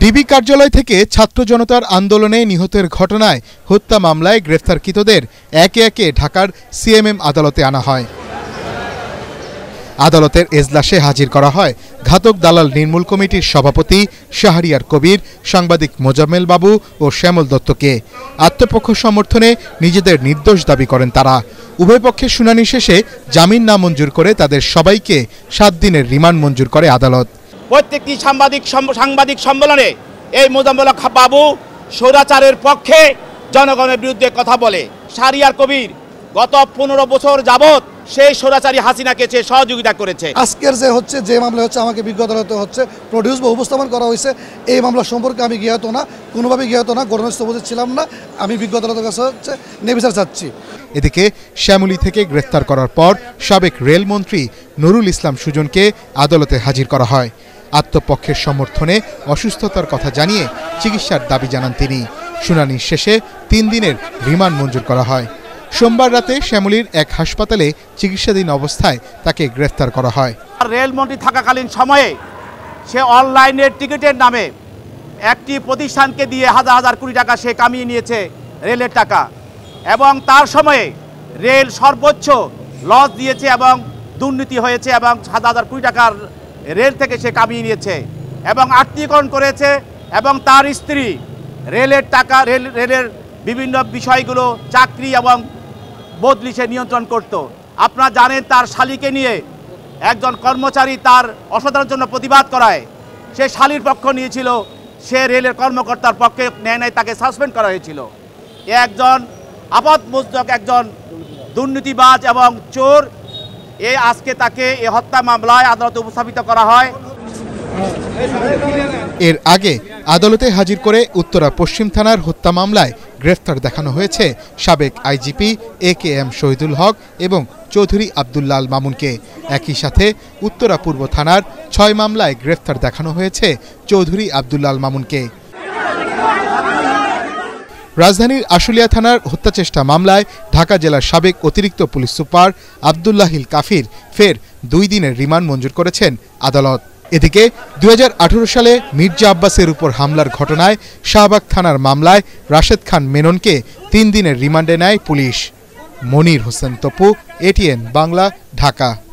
DB কার্যালয় থেকে ছাত্র জনতার আন্দোলনে নিহতের ঘটনায় হত্যা মামলায় গ্রেফতারকৃতদের একে একে ঢাকার সিএমএম আদালতে আনা হয় আদালতের এজলাসে হাজির করা হয় ঘাতক দালাল নির্মূল কমিটির সভাপতি শাহরিয়ার কবির সাংবাদিক মোজাম্মেল বাবু ও শ্যামল দত্তকে আত্মপক্ষ সমর্থনে নিজেদের নির্দোষ দাবি করেন তারা উভয় পক্ষের শুনানি শেষে জামিন না মঞ্জুর করে তাদের সবাইকে সাত দিনের রিমান্ড মঞ্জুর করে আদালত প্রত্যেকটি সাংবাদিক সাংবাদিক সম্মেলনে এই মোজাম্মুল বাবু স্বৈরাচারের পক্ষে জনগণের বিরুদ্ধে কথা বলে সারিয়ার কবির গত পনেরো বছর যাবত সেই সৌরাচারী হাসিনাকে সে সহযোগিতা করেছে আজকের যে হচ্ছে যে মামলা হচ্ছে আমাকে বিজ্ঞ হচ্ছে প্রডিউস বা উপস্থাপন করা হয়েছে এই মামলা সম্পর্কে আমি জ্ঞাত না কোনোভাবে জ্ঞাত না ঘটনাস্থলে ছিলাম না আমি বিজ্ঞ কাছে হচ্ছে নেবিচার চাচ্ছি এদিকে শ্যামলী থেকে গ্রেফতার করার পর সাবেক রেলমন্ত্রী নুরুল ইসলাম সুজনকে আদালতে হাজির করা হয় আত্মপক্ষের সমর্থনে অসুস্থতার কথা জানিয়ে চিকিৎসার দাবি জানান তিনি শুনানির শেষে তিন দিনের রিমান্ড মঞ্জুর করা হয় সোমবার রাতে শ্যামলীর এক হাসপাতালে চিকিৎসাধীন অবস্থায় তাকে গ্রেফতার করা হয় রেলমন্ত্রী থাকাকালীন সময়ে সে অনলাইনের টিকিটের নামে একটি প্রতিষ্ঠানকে দিয়ে হাজার হাজার কোটি টাকা সে কামিয়ে নিয়েছে রেলের টাকা এবং তার সময়ে রেল সর্বোচ্চ লস দিয়েছে এবং দুর্নীতি হয়েছে এবং হাজার হাজার কোটি টাকার রেল থেকে সে কামিয়ে নিয়েছে এবং আত্মীয়করণ করেছে এবং তার স্ত্রী রেলের টাকা রেল রেলের বিভিন্ন বিষয়গুলো চাকরি এবং বদলি সে নিয়ন্ত্রণ করত। আপনারা জানেন তার শালিকে নিয়ে একজন কর্মচারী তার অসাধারণ জন্য প্রতিবাদ করায় সে শালির পক্ষ নিয়েছিল সে রেলের কর্মকর্তার পক্ষে নেয় নেয় তাকে সাসপেন্ড করা হয়েছিল একজন আপাত মজদক একজন দুর্নীতিবাজ এবং চোর এই আজকে তাকে এ হত্যা মামলায় আদালতে উপস্থাপিত করা হয় এর আগে আদালতে হাজির করে উত্তরা পশ্চিম থানার হত্যা মামলায় গ্রেফতার দেখানো হয়েছে সাবেক IGP A K M Shahidul Haque এবং চৌধুরী আবদুল্লাল মামুনকে একই সাথে উত্তরা পূর্ব থানার ছয় মামলায় গ্রেফতার দেখানো হয়েছে চৌধুরী আবদুল্লাল মামুনকে রাজধানীর আশুলিয়া থানার হত্যাচেষ্টা মামলায় ঢাকা জেলার সাবেক অতিরিক্ত পুলিশ সুপার আবদুল্লাহিল কাফির ফের দুই দিনের রিমান্ড মঞ্জুর করেছেন আদালত এদিকে দু সালে মির্জা আব্বাসের উপর হামলার ঘটনায় শাহবাগ থানার মামলায় রাশেদ খান মেননকে তিন দিনের রিমান্ডে নেয় পুলিশ মনির হোসেন তপু এটিএন বাংলা ঢাকা